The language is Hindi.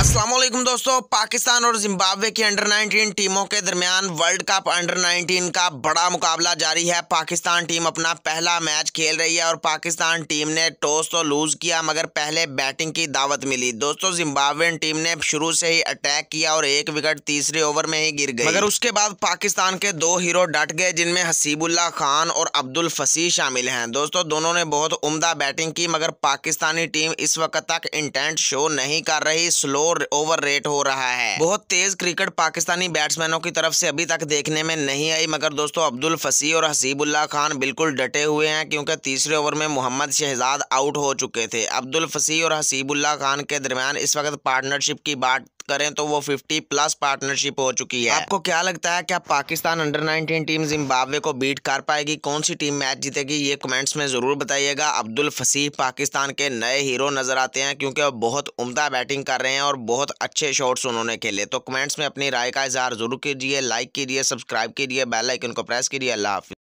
असलम दोस्तों पाकिस्तान और जिम्बाब्वे की अंडर 19 टीमों के दरमियान वर्ल्ड कप अंडर 19 का बड़ा मुकाबला जारी है पाकिस्तान टीम अपना पहला मैच खेल रही है और पाकिस्तान टीम ने टॉस तो लूज़ किया मगर पहले बैटिंग की दावत मिली दोस्तों जिम्बाब्वे टीम ने शुरू से ही अटैक किया और एक विकेट तीसरे ओवर में ही गिर गई मगर उसके बाद पाकिस्तान के दो हीरो डट गए जिनमें हसीबुल्ला खान और अब्दुल फसी शामिल हैं दोस्तों दोनों ने बहुत उमदा बैटिंग की मगर पाकिस्तानी टीम इस वक्त तक इंटेंट शो नहीं कर रही स्लो और ओवर रेट हो रहा है बहुत तेज क्रिकेट पाकिस्तानी बैट्समैनों की तरफ से अभी तक देखने में नहीं आई मगर दोस्तों अब्दुल फसी और हसीबुल्ला खान बिल्कुल डटे हुए हैं क्योंकि तीसरे ओवर में मोहम्मद शहजाद आउट हो चुके थे अब्दुल फसी और हसीबुल्ला खान के दरमियान इस वक्त पार्टनरशिप की बात करें तो वो फिफ्टी प्लस पार्टनरशिप हो चुकी है आपको क्या लगता है क्या Pakistan under nineteen team Zimbabwe को बीट कर पाएगी कौन सी टीम मैच जीतेगी ये कमेंट्स में ज़रूर बताइएगा अब्दुल फसीह पाकिस्तान के नए हीरो नज़र आते हैं क्योंकि वो बहुत उमदा बैटिंग कर रहे हैं और बहुत अच्छे शॉट्स उन्होंने खेले तो कमेंट्स में अपनी राय का इजहार ज़रूर कीजिए लाइक कीजिए सब्सक्राइब कीजिए बेल आइकन को प्रेस कीजिए अल्लाह